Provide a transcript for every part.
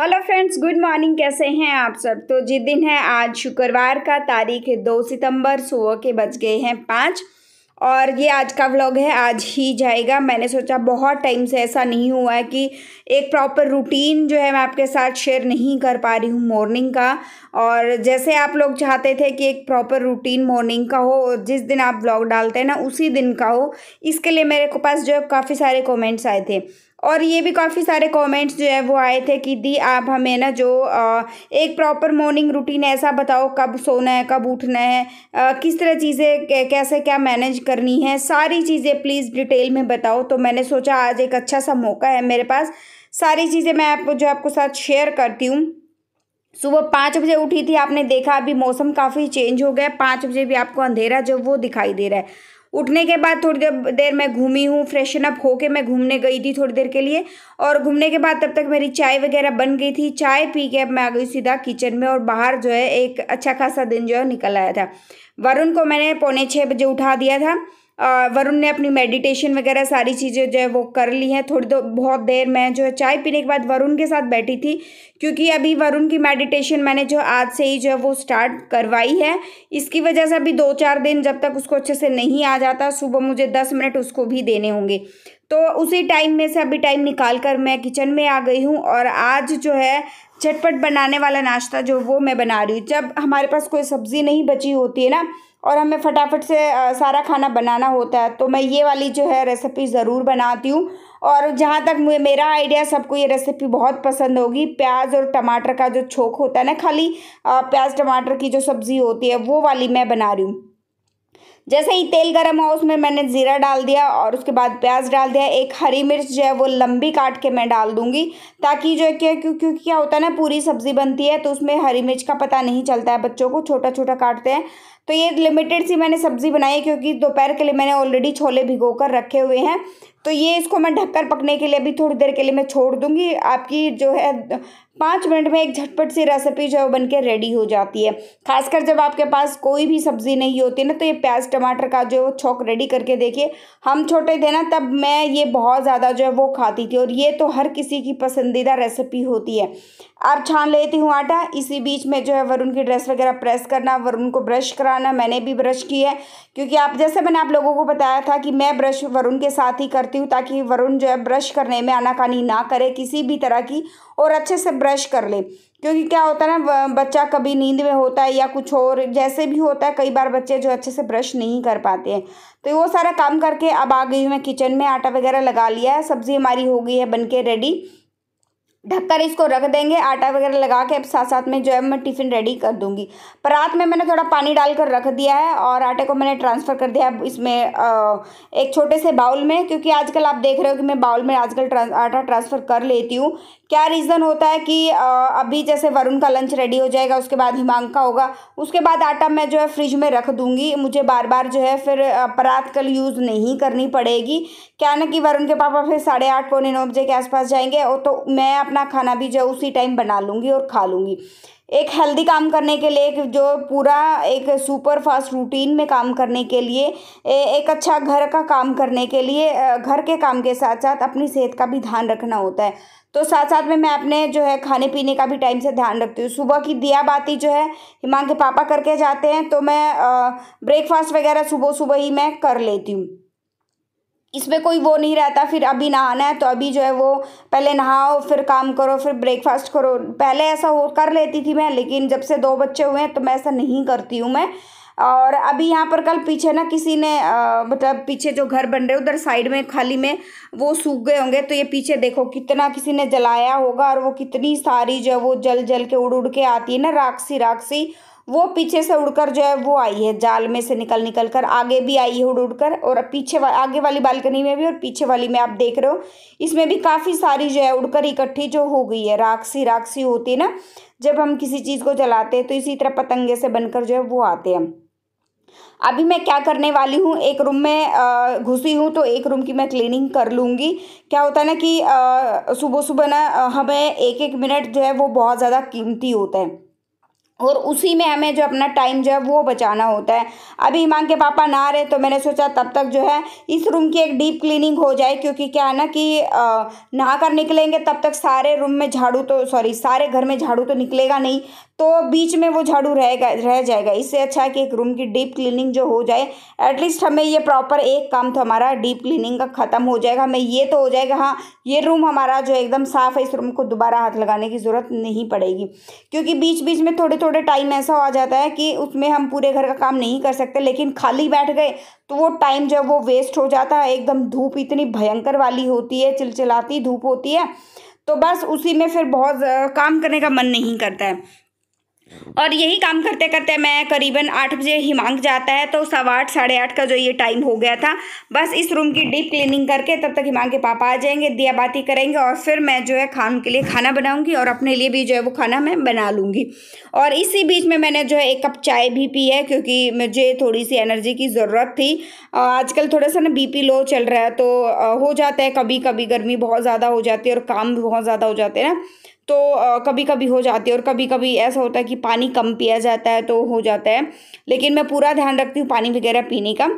hello friends good morning कैसे हैं आप सब तो जिस दिन है आज शुक्रवार का तारीख है दो सितंबर सुबह के बज गए हैं पाँच और ये आज का व्लॉग है आज ही जाएगा मैंने सोचा बहुत टाइम से ऐसा नहीं हुआ है कि एक प्रॉपर रूटीन जो है मैं आपके साथ शेयर नहीं कर पा रही हूँ मॉर्निंग का और जैसे आप लोग चाहते थे कि एक प्रॉपर रूटीन मॉर्निंग का हो जिस दिन आप व्लॉग डालते हैं ना उसी दिन का हो इसके लिए मेरे को पास जो है काफ़ी सारे कॉमेंट्स आए थे और ये भी काफ़ी सारे कमेंट्स जो है वो आए थे कि दी आप हमें ना जो एक प्रॉपर मॉर्निंग रूटीन ऐसा बताओ कब सोना है कब उठना है किस तरह चीज़ें कैसे क्या मैनेज करनी है सारी चीज़ें प्लीज़ डिटेल में बताओ तो मैंने सोचा आज एक अच्छा सा मौका है मेरे पास सारी चीज़ें मैं आपको जो आपको साथ शेयर करती हूँ सुबह पाँच बजे उठी थी आपने देखा अभी मौसम काफ़ी चेंज हो गया पाँच बजे भी आपको अंधेरा जो वो दिखाई दे रहा है उठने के बाद थोड़ी देर देर मैं घूमी हूँ फ्रेशन अप होके मैं घूमने गई थी थोड़ी देर के लिए और घूमने के बाद तब तक मेरी चाय वगैरह बन गई थी चाय पी के अब मैं आ गई सीधा किचन में और बाहर जो है एक अच्छा खासा दिन जो है निकल आया था वरुण को मैंने पौने छः बजे उठा दिया था वरुण ने अपनी मेडिटेशन वगैरह सारी चीज़ें जो है वो कर ली हैं थोड़ी दो बहुत देर मैं जो है चाय पीने के बाद वरुण के साथ बैठी थी क्योंकि अभी वरुण की मेडिटेशन मैंने जो आज से ही जो है वो स्टार्ट करवाई है इसकी वजह से अभी दो चार दिन जब तक उसको अच्छे से नहीं आ जाता सुबह मुझे दस मिनट उसको भी देने होंगे तो उसी टाइम में से अभी टाइम निकाल कर मैं किचन में आ गई हूँ और आज जो है झटपट बनाने वाला नाश्ता जो वो मैं बना रही हूँ जब हमारे पास कोई सब्ज़ी नहीं बची होती है ना और हमें फटाफट से सारा खाना बनाना होता है तो मैं ये वाली जो है रेसिपी ज़रूर बनाती हूँ और जहाँ तक मेरा आइडिया सबको ये रेसिपी बहुत पसंद होगी प्याज और टमाटर का जो छोक होता है ना खाली प्याज टमाटर की जो सब्ज़ी होती है वो वाली मैं बना रही हूँ जैसे ही तेल गर्म हो उसमें मैंने ज़ीरा डाल दिया और उसके बाद प्याज डाल दिया एक हरी मिर्च जो है वो लंबी काट के मैं डाल दूंगी ताकि जो है क्योंकि क्योंकि क्या होता है ना पूरी सब्ज़ी बनती है तो उसमें हरी मिर्च का पता नहीं चलता है बच्चों को छोटा छोटा काटते हैं तो ये लिमिटेड सी मैंने सब्ज़ी बनाई क्योंकि दोपहर के लिए मैंने ऑलरेडी छोले भिगो कर रखे हुए हैं तो ये इसको मैं ढककर पकने के लिए अभी थोड़ी देर के लिए मैं छोड़ दूँगी आपकी जो है पाँच मिनट में एक झटपट सी रेसिपी जो है बन के रेडी हो जाती है खासकर जब आपके पास कोई भी सब्ज़ी नहीं होती ना तो ये प्याज टमाटर का जो छौक रेडी करके देखिए हम छोटे थे ना तब मैं ये बहुत ज़्यादा जो है वो खाती थी और ये तो हर किसी की पसंदीदा रेसिपी होती है अब छान लेती हूँ आटा इसी बीच में जो है वरुण की ड्रेस वगैरह प्रेस करना वरुण को ब्रश कराना मैंने भी ब्रश की है क्योंकि आप जैसे मैंने आप लोगों को बताया था कि मैं ब्रश वरुण के साथ ही करती हूँ ताकि वरुण जो है ब्रश करने में आनाकानी ना करे किसी भी तरह की और अच्छे से ब्रश कर ले क्योंकि क्या होता है ना बच्चा कभी नींद में होता है या कुछ और जैसे भी होता है कई बार बच्चे जो अच्छे से ब्रश नहीं कर पाते हैं तो वो सारा काम करके अब आ गई हूँ मैं किचन में आटा वगैरह लगा लिया है सब्ज़ी हमारी हो गई है बन के रेडी ढककर इसको रख देंगे आटा वगैरह लगा के अब साथ साथ में जो है मैं टिफ़िन रेडी कर दूँगी परात में मैंने थोड़ा पानी डालकर रख दिया है और आटे को मैंने ट्रांसफ़र कर दिया इसमें एक छोटे से बाउल में क्योंकि आजकल आप देख रहे हो कि मैं बाउल में आजकल आटा ट्रांसफ़र कर लेती हूँ क्या रीज़न होता है कि अभी जैसे वरुण का लंच रेडी हो जाएगा उसके बाद हिमांक का होगा उसके बाद आटा मैं जो है फ्रिज में रख दूँगी मुझे बार बार जो है फिर प्रात कल यूज़ नहीं करनी पड़ेगी क्या ना कि वरुण के पापा फिर साढ़े आठ पौने नौ बजे के आसपास जाएंगे और तो मैं अपना खाना भी जो है उसी टाइम बना लूँगी और खा लूँगी एक हेल्दी काम करने के लिए जो पूरा एक सुपर फास्ट रूटीन में काम करने के लिए एक अच्छा घर का काम करने के लिए घर के काम के साथ साथ अपनी सेहत का भी ध्यान रखना होता है तो साथ साथ में मैं अपने जो है खाने पीने का भी टाइम से ध्यान रखती हूँ सुबह की दिया बाती जो है हिमांग के पापा करके जाते हैं तो मैं ब्रेकफास्ट वगैरह सुबह सुबह ही मैं कर लेती हूँ इसमें कोई वो नहीं रहता फिर अभी नहाना है तो अभी जो है वो पहले नहाओ फिर काम करो फिर ब्रेकफास्ट करो पहले ऐसा हो कर लेती थी मैं लेकिन जब से दो बच्चे हुए हैं तो मैं ऐसा नहीं करती हूँ मैं और अभी यहाँ पर कल पीछे ना किसी ने मतलब पीछे जो घर बन रहे उधर साइड में खाली में वो सूख गए होंगे तो ये पीछे देखो कितना किसी ने जलाया होगा और वो कितनी सारी जो है वो जल जल के उड़ उड़ के आती है ना राक्षसी राक्षसी वो पीछे से उड़कर जो है वो आई है जाल में से निकल निकल कर आगे भी आई है उड़ उड़ कर और पीछे वा, आगे वाली बालकनी में भी और पीछे वाली में आप देख रहे हो इसमें भी काफ़ी सारी जो है उड़कर इकट्ठी जो हो गई है राक्षसी राक्षसी होती है ना जब हम किसी चीज़ को जलाते हैं तो इसी तरह पतंगे से बनकर जो है वो आते हैं अभी मैं क्या करने वाली हूँ एक रूम में घुसी हूँ तो एक रूम की मैं क्लीनिंग कर लूँगी क्या होता है ना कि सुबह सुबह ना हमें एक एक मिनट जो है वो बहुत ज़्यादा कीमती होता है और उसी में हमें जो अपना टाइम जो है वो बचाना होता है अभी ईमान के पापा ना रहे तो मैंने सोचा तब तक जो है इस रूम की एक डीप क्लीनिंग हो जाए क्योंकि क्या है ना कि नहा कर निकलेंगे तब तक सारे रूम में झाड़ू तो सॉरी सारे घर में झाड़ू तो निकलेगा नहीं तो बीच में वो झाड़ू रहेगा रह जाएगा इससे अच्छा है कि एक रूम की डीप क्लीनिंग जो हो जाए एटलीस्ट हमें ये प्रॉपर एक काम तो हमारा डीप क्लीनिंग का ख़त्म हो जाएगा हमें ये तो हो जाएगा हाँ ये रूम हमारा जो एकदम साफ़ है इस रूम को दोबारा हाथ लगाने की ज़रूरत नहीं पड़ेगी क्योंकि बीच बीच में थोड़े थोड़े टाइम ऐसा आ जाता है कि उसमें हम पूरे घर का काम नहीं कर सकते लेकिन खाली बैठ गए तो वो टाइम जो है वो वेस्ट हो जाता है एकदम धूप इतनी भयंकर वाली होती है चिलचिलाती धूप होती है तो बस उसी में फिर बहुत काम करने का मन नहीं करता है और यही काम करते करते मैं करीबन आठ बजे हिमांक जाता है तो सवा आठ साढ़े आठ का जो ये टाइम हो गया था बस इस रूम की डीप क्लीनिंग करके तब तक हिमांक के पापा आ जाएंगे दिया बाती करेंगे और फिर मैं जो है खान के लिए खाना बनाऊंगी और अपने लिए भी जो है वो खाना मैं बना लूँगी और इसी बीच में मैंने जो है एक कप चाय भी पी है क्योंकि मुझे थोड़ी सी एनर्जी की ज़रूरत थी आजकल थोड़ा सा ना बी लो चल रहा है तो हो जाता है कभी कभी गर्मी बहुत ज़्यादा हो जाती है और काम भी बहुत ज़्यादा हो जाते हैं ना तो कभी कभी हो जाती है और कभी कभी ऐसा होता है कि पानी कम पिया जाता है तो हो जाता है लेकिन मैं पूरा ध्यान रखती हूँ पानी वगैरह पीने का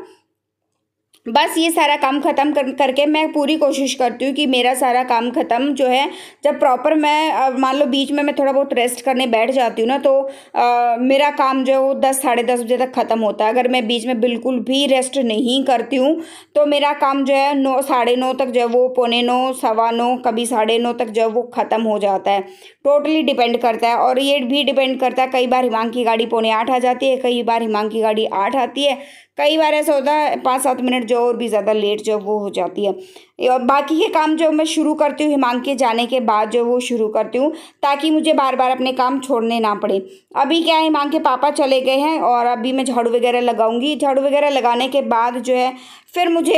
बस ये सारा काम ख़त्म कर करके मैं पूरी कोशिश करती हूँ कि मेरा सारा काम ख़त्म जो है जब प्रॉपर मैं मान लो बीच में मैं थोड़ा बहुत रेस्ट करने बैठ जाती हूँ ना तो आ, मेरा काम जो है वो दस साढ़े दस बजे तक ख़त्म होता है अगर मैं बीच में बिल्कुल भी रेस्ट नहीं करती हूँ तो मेरा काम जो है नौ साढ़े नौ तक जो है वो पौने नौ सवा नौ कभी साढ़े नौ तक जो है वो ख़त्म हो जाता है टोटली डिपेंड करता है और ये भी डिपेंड करता है कई बार हिमांग की गाड़ी पौने आठ आ जाती है कई बार हिमांग की गाड़ी आठ आती है कई बार ऐसा होता है पाँच सात मिनट जो और भी ज़्यादा लेट जो वो हो जाती है और बाकी के काम जो मैं शुरू करती हूँ हिमांग के जाने के बाद जो वो शुरू करती हूँ ताकि मुझे बार बार अपने काम छोड़ने ना पड़े अभी क्या है हिमांग के पापा चले गए हैं और अभी मैं झाड़ू वगैरह लगाऊंगी झाड़ू वगैरह लगाने के बाद जो है फिर मुझे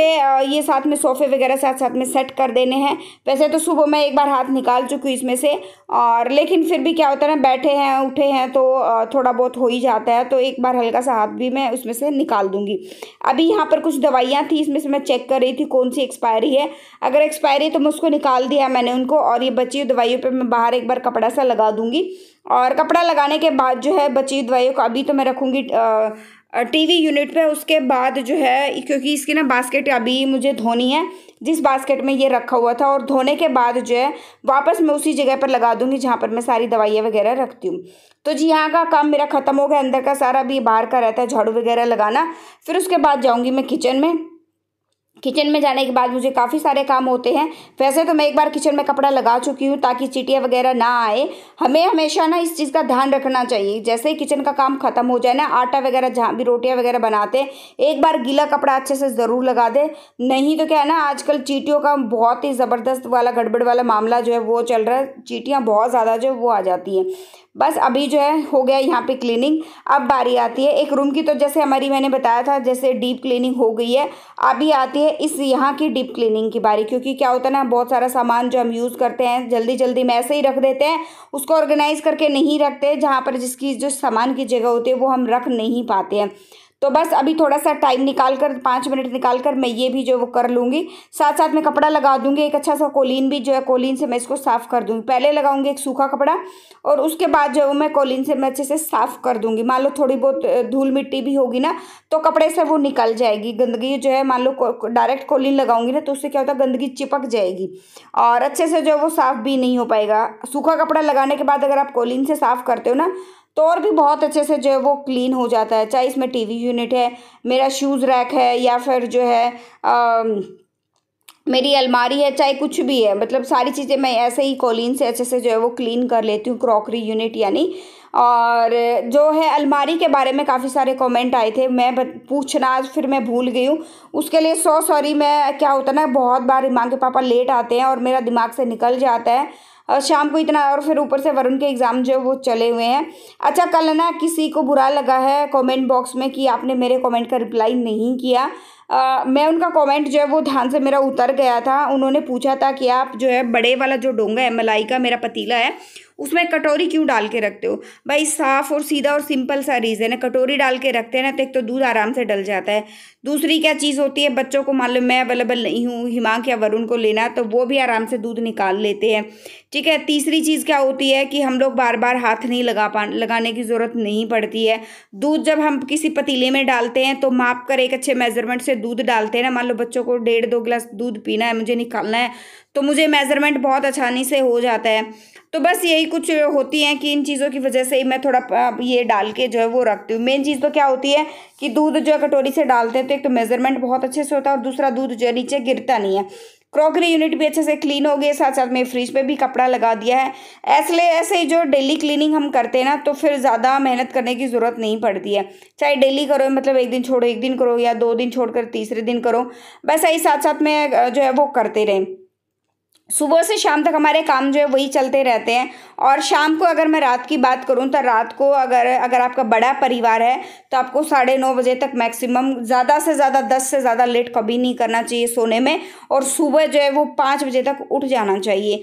ये साथ में सोफ़े वगैरह साथ साथ में सेट कर देने हैं वैसे तो सुबह मैं एक बार हाथ निकाल चुकी हूँ इसमें से और लेकिन फिर भी क्या होता है ना बैठे हैं उठे हैं तो थोड़ा बहुत हो ही जाता है तो एक बार हल्का सा हाथ भी मैं उसमें से निकाल दूँगी अभी यहाँ पर कुछ दवाइयाँ थी इसमें से मैं चेक कर रही थी कौन सी एक्सपायरी है अगर एक्सपायरी तो मैं उसको निकाल दिया मैंने उनको और ये बची हुई दवाइयों पर मैं बाहर एक बार कपड़ा सा लगा दूँगी और कपड़ा लगाने के बाद जो है बची हुई दवाइयों को अभी तो मैं रखूँगी टीवी यूनिट पे उसके बाद जो है क्योंकि इसकी ना बास्केट अभी मुझे धोनी है जिस बास्केट में ये रखा हुआ था और धोने के बाद जो है वापस मैं उसी जगह पर लगा दूंगी जहाँ पर मैं सारी दवाइयाँ वगैरह रखती हूँ तो जी यहाँ का काम मेरा ख़त्म हो गया अंदर का सारा भी बाहर का रहता है झाड़ू वगैरह लगाना फिर उसके बाद जाऊँगी मैं किचन में किचन में जाने के बाद मुझे काफ़ी सारे काम होते हैं वैसे तो मैं एक बार किचन में कपड़ा लगा चुकी हूँ ताकि चीटियाँ वगैरह ना आए हमें हमेशा ना इस चीज़ का ध्यान रखना चाहिए जैसे ही किचन का काम खत्म हो जाए ना आटा वगैरह जहाँ भी रोटियाँ वगैरह बनाते हैं एक बार गीला कपड़ा अच्छे से ज़रूर लगा दे नहीं तो क्या है ना आजकल चीटियों का बहुत ही ज़बरदस्त वाला गड़बड़ वाला मामला जो है वो चल रहा है चीटियाँ बहुत ज़्यादा जो है वो आ जाती हैं बस अभी जो है हो गया यहाँ पे क्लीनिंग अब बारी आती है एक रूम की तो जैसे हमारी मैंने बताया था जैसे डीप क्लीनिंग हो गई है अभी आती है इस यहाँ की डीप क्लीनिंग की बारी क्योंकि क्या होता है ना बहुत सारा सामान जो हम यूज़ करते हैं जल्दी जल्दी में ऐसे ही रख देते हैं उसको ऑर्गेनाइज़ करके नहीं रखते जहाँ पर जिसकी जो सामान की जगह होती है वो हम रख नहीं पाते हैं तो बस अभी थोड़ा सा टाइम निकाल कर पाँच मिनट निकाल कर मैं ये भी जो वो कर लूँगी साथ साथ मैं कपड़ा लगा दूँगी एक अच्छा सा कोलिन भी जो है कोलिन से मैं इसको साफ़ कर दूँगी पहले लगाऊँगी एक सूखा कपड़ा और उसके बाद जो है मैं कोलिन से मैं अच्छे से साफ़ कर दूँगी मान लो थोड़ी बहुत धूल मिट्टी भी होगी ना तो कपड़े से वो निकल जाएगी गंदगी जो है मान लो डायरेक्ट कोलिन लगाऊंगी ना तो उससे क्या होता है गंदगी चिपक जाएगी और अच्छे से जो है वो साफ़ भी नहीं हो पाएगा सूखा कपड़ा लगाने के बाद अगर आप कोलिन से साफ़ करते हो ना तो और भी बहुत अच्छे से जो है वो क्लीन हो जाता है चाहे इसमें टीवी यूनिट है मेरा शूज़ रैक है या फिर जो है आ, मेरी अलमारी है चाहे कुछ भी है मतलब सारी चीज़ें मैं ऐसे ही कॉलिन से अच्छे से जो है वो क्लीन कर लेती हूँ क्रॉकरी यूनिट यानी और जो है अलमारी के बारे में काफ़ी सारे कमेंट आए थे मैं पूछना आज फिर मैं भूल गई हूँ उसके लिए सो सॉरी मैं क्या होता ना बहुत बार माँ के पापा लेट आते हैं और मेरा दिमाग से निकल जाता है और शाम को इतना और फिर ऊपर से वरुण के एग्ज़ाम जो है वो चले हुए हैं अच्छा कल ना किसी को बुरा लगा है कमेंट बॉक्स में कि आपने मेरे कमेंट का रिप्लाई नहीं किया आ, मैं उनका कमेंट जो है वो ध्यान से मेरा उतर गया था उन्होंने पूछा था कि आप जो है बड़े वाला जो डोंगा है मलाई का मेरा पतीला है उसमें कटोरी क्यों डाल के रखते हो भाई साफ़ और सीधा और सिंपल सा रीज़न है कटोरी डाल के रखते हैं ना तो एक तो दूध आराम से डल जाता है दूसरी क्या चीज़ होती है बच्चों को मालूम मैं अवेलेबल नहीं हूँ हिमांक या वरुण को लेना तो वो भी आराम से दूध निकाल लेते हैं ठीक है तीसरी चीज़ क्या होती है कि हम लोग बार बार हाथ नहीं लगा पा लगाने की ज़रूरत नहीं पड़ती है दूध जब हम किसी पतीले में डालते हैं तो माप कर एक अच्छे मेज़रमेंट से दूध डालते हैं ना मान लो बच्चों को डेढ़ दो गिलास दूध पीना है मुझे निकालना है तो मुझे मेज़रमेंट बहुत आसानी से हो जाता है तो बस यही कुछ होती हैं कि इन चीज़ों की वजह से ही मैं थोड़ा ये डाल के जो है वो रखती हूँ मेन चीज़ तो क्या होती है कि दूध जो है कटोरी से डालते हैं तो एक तो मेज़रमेंट बहुत अच्छे से होता है और दूसरा दूध जो है नीचे गिरता नहीं है क्रॉकरी यूनिट भी अच्छे से क्लीन हो गई साथ साथ में फ्रिज पे भी कपड़ा लगा दिया है ऐसे ऐसे जो डेली क्लीनिंग हम करते हैं ना तो फिर ज़्यादा मेहनत करने की ज़रूरत नहीं पड़ती है चाहे डेली करो मतलब एक दिन छोड़ो एक दिन करो या दो दिन छोड़कर तीसरे दिन करो बस ही साथ साथ में जो है वो करते रहें सुबह से शाम तक हमारे काम जो है वही चलते रहते हैं और शाम को अगर मैं रात की बात करूँ तो रात को अगर अगर आपका बड़ा परिवार है तो आपको साढ़े नौ बजे तक मैक्सिमम ज़्यादा से ज़्यादा दस से ज़्यादा लेट कभी नहीं करना चाहिए सोने में और सुबह जो है वो पाँच बजे तक उठ जाना चाहिए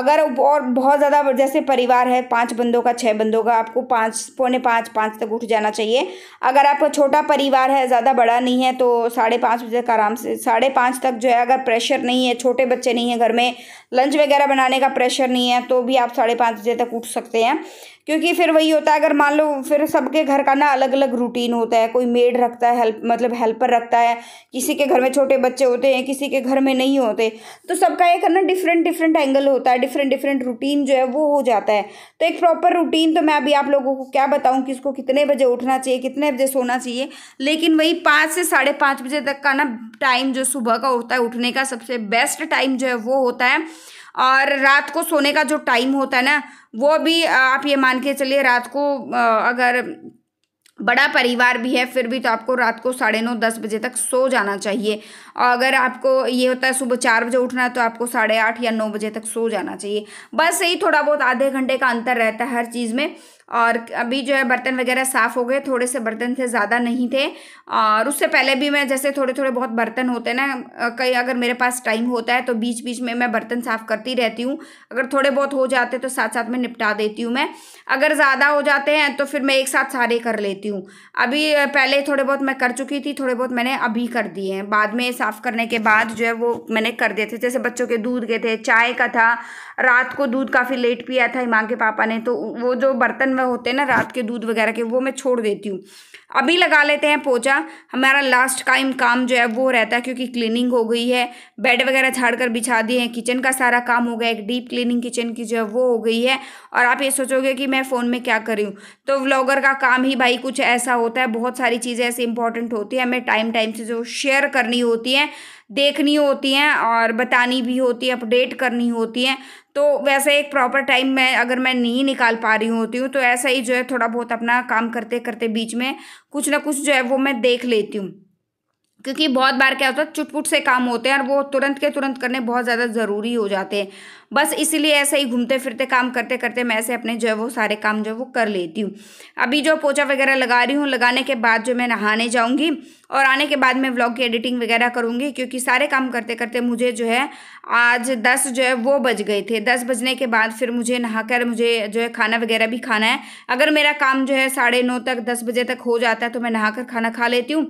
अगर और बहुत ज़्यादा जैसे परिवार है पाँच बंदों का छः बंदों का आपको पाँच पौने पाँच पाँच तक उठ जाना चाहिए अगर आपका छोटा परिवार है ज़्यादा बड़ा नहीं है तो साढ़े पाँच बजे तक आराम से साढ़े पाँच तक जो है अगर प्रेशर नहीं है छोटे बच्चे नहीं है घर में में लंच वगैरह बनाने का प्रेशर नहीं है तो भी आप साढ़े पाँच बजे तक उठ सकते हैं क्योंकि फिर वही होता है अगर मान लो फिर सबके घर का ना अलग अलग रूटीन होता है कोई मेड रखता है हेल्प मतलब हेल्पर रखता है किसी के घर में छोटे बच्चे होते हैं किसी के घर में नहीं होते तो सबका एक ना डिफरेंट डिफरेंट एंगल होता है डिफरेंट डिफरेंट रूटीन जो है वो हो जाता है तो एक प्रॉपर रूटीन तो मैं अभी आप लोगों को क्या बताऊँ कि इसको कितने बजे उठना चाहिए कितने बजे सोना चाहिए लेकिन वही पाँच से साढ़े पाँच बजे तक का ना टाइम जो सुबह का होता है उठने का सबसे बेस्ट टाइम जो है वो होता है और रात को सोने का जो टाइम होता है ना वो भी आप ये मान के चलिए रात को अगर बड़ा परिवार भी है फिर भी तो आपको रात को साढ़े नौ दस बजे तक सो जाना चाहिए अगर आपको ये होता है सुबह चार बजे उठना है तो आपको साढ़े आठ या नौ बजे तक सो जाना चाहिए बस यही थोड़ा बहुत आधे घंटे का अंतर रहता है हर चीज़ में और अभी जो है बर्तन वगैरह साफ़ हो गए थोड़े से बर्तन थे ज़्यादा नहीं थे और उससे पहले भी मैं जैसे थोड़े थोड़े बहुत बर्तन होते हैं ना कई अगर मेरे पास टाइम होता है तो बीच बीच में मैं बर्तन साफ़ करती रहती हूँ अगर थोड़े बहुत हो जाते तो साथ साथ में निपटा देती हूँ मैं अगर ज़्यादा हो जाते हैं तो फिर मैं एक साथ सारे कर लेती हूँ अभी पहले थोड़े बहुत मैं कर चुकी थी थोड़े बहुत मैंने अभी कर दिए हैं बाद में साफ़ करने के बाद जो है वो मैंने कर दिए थे जैसे बच्चों के दूध गए थे चाय का था रात को दूध काफ़ी लेट पिया था हिमांग के पापा ने तो वो जो बर्तन में होते हैं ना रात के दूध वगैरह के वो मैं छोड़ देती हूँ अभी लगा लेते हैं पोचा हमारा लास्ट टाइम काम जो है वो रहता है क्योंकि क्लीनिंग हो गई है बेड वगैरह झाड़ कर बिछा दिए हैं किचन का सारा काम हो गया एक डीप क्लीनिंग किचन की जो है वो हो गई है और आप ये सोचोगे कि मैं फ़ोन में क्या कर रही हूँ तो व्लॉगर का काम ही भाई कुछ ऐसा होता है बहुत सारी चीज़ें ऐसी इंपॉर्टेंट होती है हमें टाइम टाइम से जो शेयर करनी होती है होती हैं देखनी होती हैं और बतानी भी होती है अपडेट करनी होती हैं तो वैसे एक प्रॉपर टाइम मैं अगर मैं नहीं निकाल पा रही होती हूँ तो ऐसा ही जो है थोड़ा बहुत अपना काम करते करते बीच में कुछ ना कुछ जो है वो मैं देख लेती हूँ क्योंकि बहुत बार क्या होता है चुटपुट से काम होते हैं और वो तुरंत के तुरंत करने बहुत ज़्यादा ज़रूरी हो जाते हैं बस इसीलिए ऐसे ही घूमते फिरते काम करते करते मैं ऐसे अपने जो है वो सारे काम जो है वो कर लेती हूँ अभी जो पोचा वगैरह लगा रही हूँ लगाने के बाद जो मैं नहाने जाऊँगी और आने के बाद मैं व्लॉग की एडिटिंग वगैरह करूँगी क्योंकि सारे काम करते करते मुझे जो है आज दस जो है वो बज गए थे दस बजने के बाद फिर मुझे नहाकर मुझे जो है खाना वगैरह भी खाना है अगर मेरा काम जो है साढ़े नौ तक दस बजे तक हो जाता है तो मैं नहाकर खाना खा लेती हूँ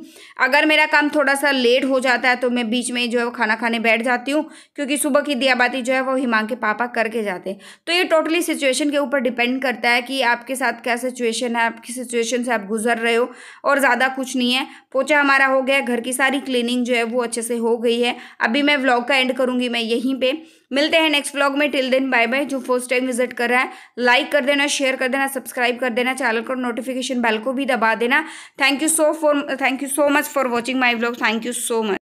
अगर मेरा काम थोड़ा सा लेट हो जाता है तो मैं बीच में जो है खाना खाने बैठ जाती हूँ क्योंकि सुबह की दियाबाती जो है वो हिमांग माँ के पापा करके जाते हैं तो ये टोटली सिचुएशन के ऊपर डिपेंड करता है कि आपके साथ क्या सिचुएशन है आपकी सिचुएशन से आप गुजर रहे हो और ज़्यादा कुछ नहीं है पोचा हमारा हो गया घर की सारी क्लीनिंग जो है वो अच्छे से हो गई है अभी मैं व्लॉग का एंड करूँगी मैं यहीं पर मिलते हैं नेक्स्ट व्लॉग में टिल देन बाय बाय जो फर्स्ट टाइम विजिट कर रहा है लाइक कर देना शेयर कर देना सब्सक्राइब कर देना चैनल को नोटिफिकेशन बेल को भी दबा देना thank you so for thank you so much for watching my vlog thank you so much